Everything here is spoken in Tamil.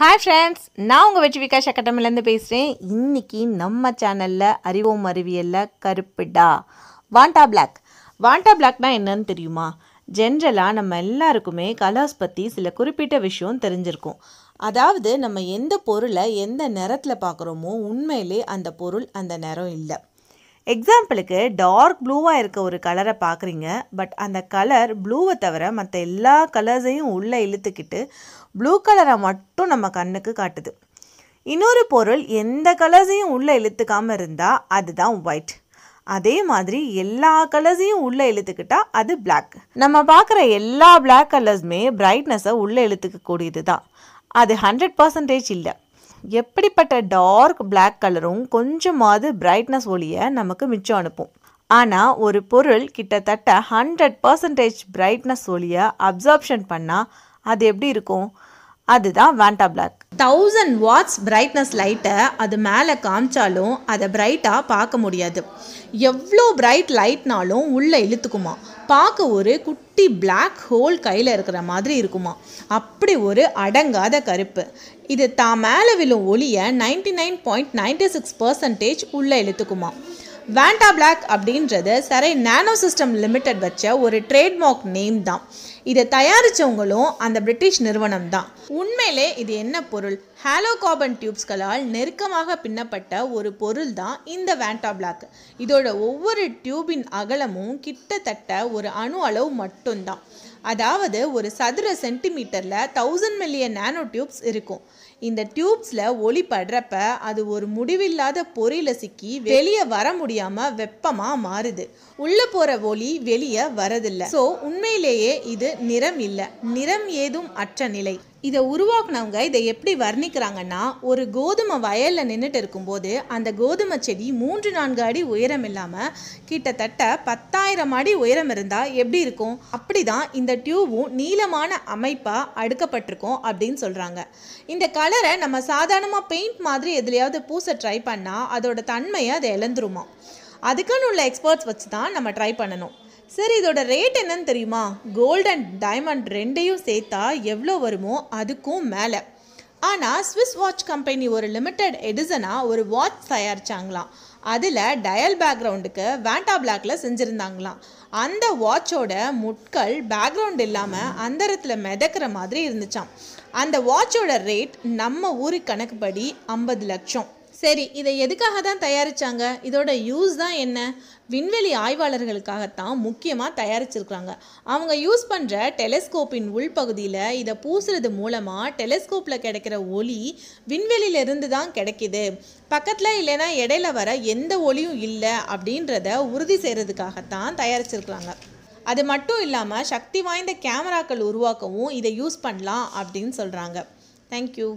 ஹாய் ஃப்ரெண்ட்ஸ் நான் உங்கள் வெற்றி விகாஷ் அக்கட்டமிலேருந்து பேசுகிறேன் இன்றைக்கி நம்ம சேனலில் அறிவோம் அறிவியலில் கருப்பிடா வாண்டா பிளாக் வாண்டா பிளாக்னால் என்னன்னு தெரியுமா ஜென்ரலாக நம்ம எல்லாருக்குமே கலர்ஸ் பற்றி சில குறிப்பிட்ட விஷயம் தெரிஞ்சிருக்கும் அதாவது நம்ம எந்த பொருளை எந்த நிறத்தில் பார்க்குறோமோ உண்மையிலே அந்த பொருள் அந்த நிறம் இல்லை எக்ஸாம்பிளுக்கு டார்க் ப்ளூவாக இருக்க ஒரு கலரை பார்க்குறீங்க பட் அந்த கலர் ப்ளூவை தவிர மற்ற எல்லா கலர்ஸையும் உள்ளே இழுத்துக்கிட்டு ப்ளூ கலரை மட்டும் நம்ம கண்ணுக்கு காட்டுது இன்னொரு பொருள் எந்த கலர்ஸையும் உள்ளே இழுத்துக்காமல் இருந்தால் அதுதான் ஒயிட் அதே மாதிரி எல்லா கலர்ஸையும் உள்ளே இழுத்துக்கிட்டா அது பிளாக் நம்ம பார்க்குற எல்லா பிளாக் கலர்ஸுமே பிரைட்னஸை உள்ளே இழுத்துக்க கூடியது தான் அது ஹண்ட்ரட் பர்சன்டேஜ் இல்லை எப்படிப்பட்ட டார்க் பிளாக் கலரும் கொஞ்சமாவது பிரைட்னஸ் ஒளியை நமக்கு மிச்சம் அனுப்பும் ஆனால் ஒரு பொருள் கிட்டத்தட்ட ஹண்ட்ரட் பர்சன்டேஜ் பிரைட்னஸ் ஒளியை அப்சார்ப்ஷன் பண்ணால் அது எப்படி இருக்கும் அதுதான் வேண்டா பிளாக் தௌசண்ட் வாட்ஸ் பிரைட்னஸ் லைட்டை அது மேலே காமிச்சாலும் அதை பிரைட்டாக பார்க்க முடியாது எவ்வளோ பிரைட் லைட்னாலும் உள்ளே இழுத்துக்குமா பார்க்க ஒரு குட்டி பிளாக் ஹோல் கையில் இருக்கிற மாதிரி இருக்குமா அப்படி ஒரு அடங்காத கருப்பு இது தான் மேலே விழும் ஒளியை ninety nine point ninety six percentage உள்ளே இழுத்துக்குமா வேண்டா பிளாக் அப்படின்றது சரை நேனோ சிஸ்டம் லிமிடெட் வச்ச ஒரு ட்ரேட்மார்க் நேம் தான் இதை தயாரித்தவங்களும் அந்த பிரிட்டிஷ் நிறுவனம் தான் உண்மையிலே இது என்ன பொருள் ஹாலோ கார்பன் டியூப்ஸ்களால் நெருக்கமாக பின்னப்பட்ட ஒரு பொருள் தான் இந்த வேண்டா பிளாக் இதோட ஒவ்வொரு டியூபின் அகலமும் கிட்டத்தட்ட ஒரு அணு அளவு மட்டும்தான் அதாவது ஒரு சதுர சென்டிமீட்டரில் தௌசண்ட் மில்லியன் நானோ டியூப்ஸ் இருக்கும் இந்த டியூப்ஸில் ஒளி படுறப்ப அது ஒரு முடிவில்லாத பொறியில் சிக்கி வெளியே வர முடியாமல் வெப்பமாக மாறுது உள்ளே போகிற ஒளி வெளியே வரதில்லை ஸோ உண்மையிலேயே இது நிறம் இல்லை நிறம் ஏதும் அற்ற நிலை இதை உருவாக்குனவங்க இதை எப்படி வர்ணிக்கிறாங்கன்னா ஒரு கோதுமை வயலில் நின்றுட்டு இருக்கும்போது அந்த கோதுமை செடி மூன்று நான்கு அடி உயரம் இல்லாமல் கிட்டத்தட்ட பத்தாயிரம் அடி உயரம் இருந்தால் எப்படி இருக்கும் அப்படி தான் இந்த டியூபும் நீளமான அமைப்பாக அடுக்கப்பட்டிருக்கும் அப்படின்னு சொல்கிறாங்க இந்த கலரை நம்ம சாதாரணமாக பெயிண்ட் மாதிரி எதுலையாவது பூச ட்ரை பண்ணால் அதோட தன்மையை அதை இழந்துருமா அதுக்குன்னு உள்ள எக்ஸ்பர்ட்ஸ் வச்சு தான் நம்ம ட்ரை பண்ணணும் சரி இதோட ரேட் என்னன்னு தெரியுமா கோல்ட் அண்ட் டைமண்ட் ரெண்டையும் சேர்த்தா எவ்வளோ வருமோ அதுக்கும் மேலே ஆனால் ஸ்விஸ் வாட்ச் கம்பெனி ஒரு லிமிட்டெட் எடிசனாக ஒரு வாட்ச் தயாரிச்சாங்களாம் அதில் டயல் பேக்ரவுண்டுக்கு வேண்டா பிளாக்ல செஞ்சுருந்தாங்களாம் அந்த வாட்சோட முட்கள் பேக்ரவுண்ட் இல்லாமல் அந்தரத்தில் மிதக்கிற மாதிரி இருந்துச்சாம் அந்த வாட்சோட ரேட் நம்ம ஊருக்கு கணக்குப்படி ஐம்பது லட்சம் சரி இதை எதுக்காக தான் தயாரித்தாங்க இதோட யூஸ் தான் என்ன விண்வெளி ஆய்வாளர்களுக்காகத்தான் முக்கியமாக தயாரிச்சிருக்கிறாங்க அவங்க யூஸ் பண்ணுற டெலிஸ்கோப்பின் உள்பகுதியில் இதை பூசுறது மூலமாக டெலிஸ்கோப்பில் கிடைக்கிற ஒளி விண்வெளியிலிருந்து தான் கிடைக்கிது பக்கத்தில் இல்லைன்னா இடையில வர எந்த ஒளியும் இல்லை அப்படின்றத உறுதி செய்கிறதுக்காகத்தான் தயாரிச்சிருக்கிறாங்க அது மட்டும் இல்லாமல் சக்தி வாய்ந்த கேமராக்கள் உருவாக்கவும் இதை யூஸ் பண்ணலாம் அப்படின்னு சொல்கிறாங்க தேங்க்யூ